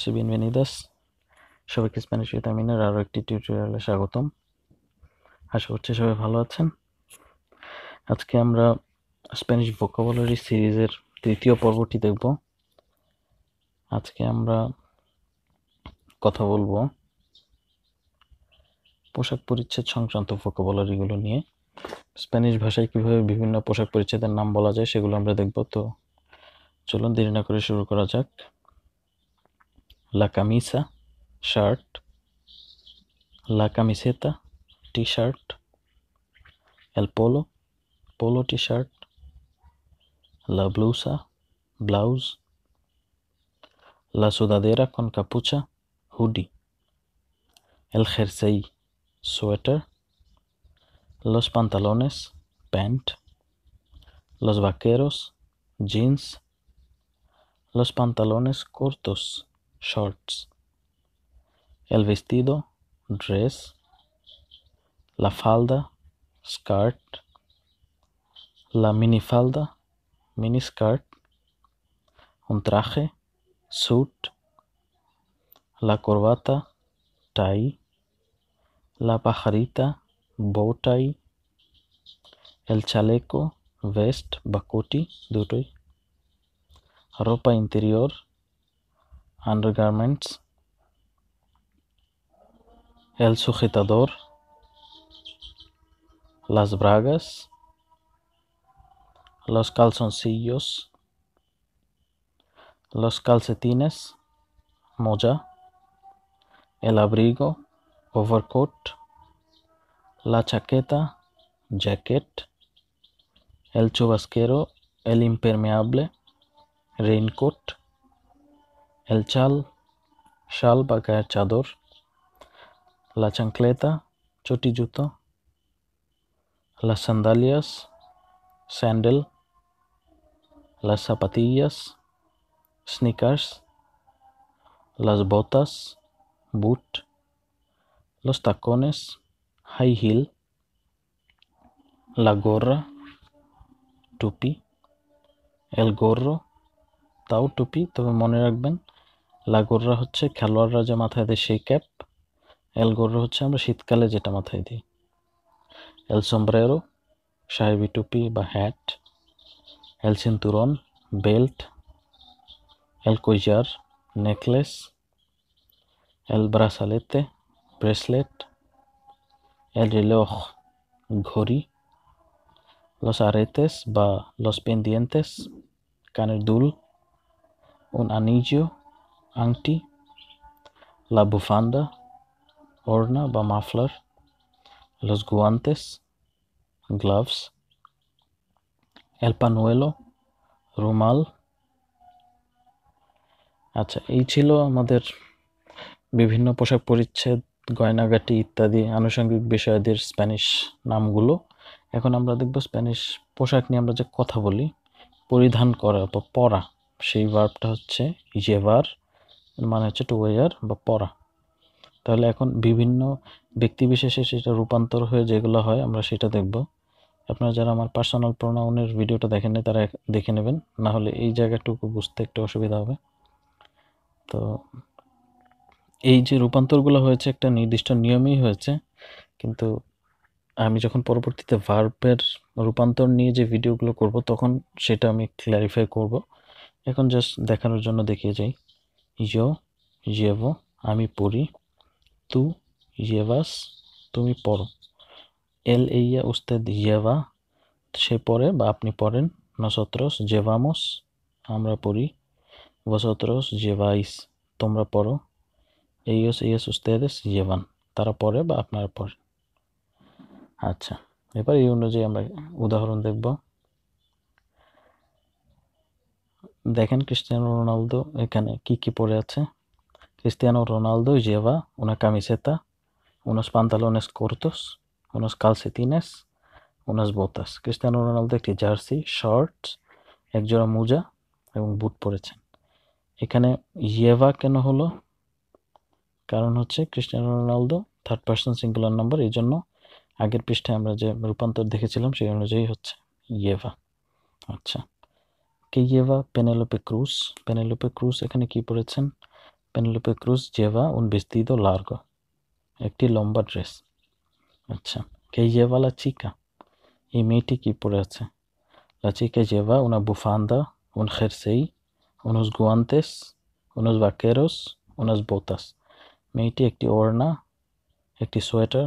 বাংলাদেশে বিনবেনিদাস সবাইকে স্প্যানিশ ভিটামিনের আরও একটি টিউটোরিয়ালে স্বাগতম আশা করছি সবাই ভালো আছেন আজকে আমরা স্প্যানিশ ভোকাবুলারি সিরিজের তৃতীয় পর্বটি দেখব আজকে আমরা কথা বলবো পোশাক পরিচ্ছেদ সংক্রান্ত ভোকাবুলারিগুলো নিয়ে স্প্যানিশ ভাষায় কীভাবে বিভিন্ন পোশাক পরিচ্ছেদের নাম বলা যায় সেগুলো আমরা দেখব তো চলুন দেরি না করে শুরু করা যাক la camisa, shirt, la camiseta, t-shirt, el polo, polo t-shirt, la blusa, blouse, la sudadera con capucha, hoodie, el jersey, sweater, los pantalones, pant, los vaqueros, jeans, los pantalones cortos, shorts. El vestido, dress. La falda, skirt. La minifalda, skirt, Un traje, suit. La corbata, tie. La pajarita, bow tie. El chaleco, vest, bakuti, dutoy. Ropa interior, undergarments, el sujetador, las bragas, los calzoncillos, los calcetines, moja, el abrigo, overcoat, la chaqueta, jacket, el chubasquero, el impermeable, raincoat, el chal, shal বা গায়ের chador, la chancleta চটি জুতো las sandalias sandal, las zapatillas sneakers las botas boot los tacones high heel la gorra tupi, el gorro tau tupi, tobe মনে রাখবেন লাগোররা হচ্ছে খেলোয়াড়রা যে মাথায় দেয় সেই ক্যাপ এলগোররা হচ্ছে আমরা শীতকালে যেটা মাথায় দিই এলসম্ব্রেরো সাহেবি টুপি বা হ্যাট এল সিন্তুরন বেল্ট এল নেকলেস এলব্রাসালেতে ব্রেসলেট এল রিলোহ ঘড়ি লস আরেতেস বা লস পেন্দিয়েন্তেস কানের দুল উন আনিজিও আংটি লাভুফান্দা ওরনা ওড়না বা মাফলার লস গুয়ান্তেস গ্লাভস এল রুমাল আচ্ছা এই ছিল আমাদের বিভিন্ন পোশাক পরিচ্ছেদ গয়নাগাটি ইত্যাদি আনুষঙ্গিক বিষয়াদের স্প্যানিশ নামগুলো এখন আমরা দেখব স্প্যানিশ পোশাক নিয়ে আমরা যে কথা বলি পরিধান করা বা পরা সেই ভার্বটা হচ্ছে জেভার মানে হচ্ছে টু ওয়ার বা পড়া তাহলে এখন বিভিন্ন ব্যক্তিবিশেষে সেটা রূপান্তর হয়ে যেগুলো হয় আমরা সেটা দেখব আপনারা যারা আমার পার্সোনাল প্রোনাউনের ভিডিওটা দেখেননি তারা দেখে নেবেন না হলে এই জায়গাটুকু বুঝতে একটু অসুবিধা হবে তো এই যে রূপান্তরগুলো হয়েছে একটা নির্দিষ্ট নিয়মেই হয়েছে কিন্তু আমি যখন পরবর্তীতে ভার্বের রূপান্তর নিয়ে যে ভিডিওগুলো করব তখন সেটা আমি ক্ল্যারিফাই করব এখন জাস্ট দেখানোর জন্য দেখিয়ে যাই ইয় ইয়েব আমি পড়ি তু ইয়েবাস তুমি পড়ো এল এইয়া উস্তাদ ইয়েবা সে পড়ে বা আপনি পড়েন নসত্রস জেভামস আমরা পড়ি বসত্রস জেভাইস তোমরা পড়ো এইস এইস উস্তাদেস জেভান তারা পড়ে বা আপনারা পড়েন আচ্ছা এবার এই অনুযায়ী আমরা উদাহরণ দেখব দেখেন ক্রিস্টিয়ানো রোনালদো এখানে কি কি পরে আছে Cristiano Ronaldo lleva una camiseta, unos pantalones কোর্তোস unos কালসেতিনেস unas বোতাস ক্রিস্টিয়ানো রোনালদো একটি জার্সি শর্টস একজোড়া মোজা এবং বুট পরেছেন এখানে ইয়েভা কেন হলো কারণ হচ্ছে Cristiano Ronaldo third person singular number এই জন্য আগের পৃষ্ঠায় আমরা যে রূপান্তর দেখেছিলাম সেই অনুযায়ী হচ্ছে ইয়েভা আচ্ছা কেইয়েভা পেনেলোপে ক্রুজ পেনেলোপে ক্রুজ এখানে কি পড়েছেন পেনেলোপে ক্রুজ জেভা উন বিস্তৃত লার্গ একটি লম্বা ড্রেস আচ্ছা কে জেভা লাচিকা এই মেয়েটি কী পরে আছে লাচিকা জেভা উনা বুফান্দা উন খেরসেই উনস গুয়ান্তেস উনস বাকেরোস উনস বোতাস মেয়েটি একটি ওড়না একটি সোয়েটার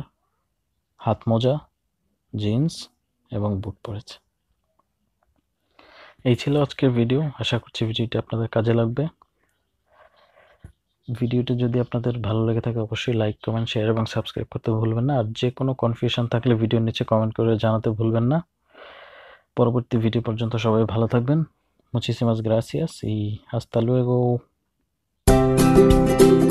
হাত মোজা জিন্স এবং বুট পরেছে এই ছিল আজকের ভিডিও আশা করছি ভিডিওটি আপনাদের কাজে লাগবে ভিডিওটি যদি আপনাদের ভালো লেগে থাকে অবশ্যই লাইক কমেন্ট শেয়ার এবং সাবস্ক্রাইব করতে ভুলবেন না আর যে কোনো কনফিউশন থাকলে ভিডিওর নিচে কমেন্ট করে জানাতে ভুলবেন না পরবর্তী ভিডিও পর্যন্ত সবাই ভালো থাকবেন মুচিসিমাস গ্রাসিয়াস ই Thank you.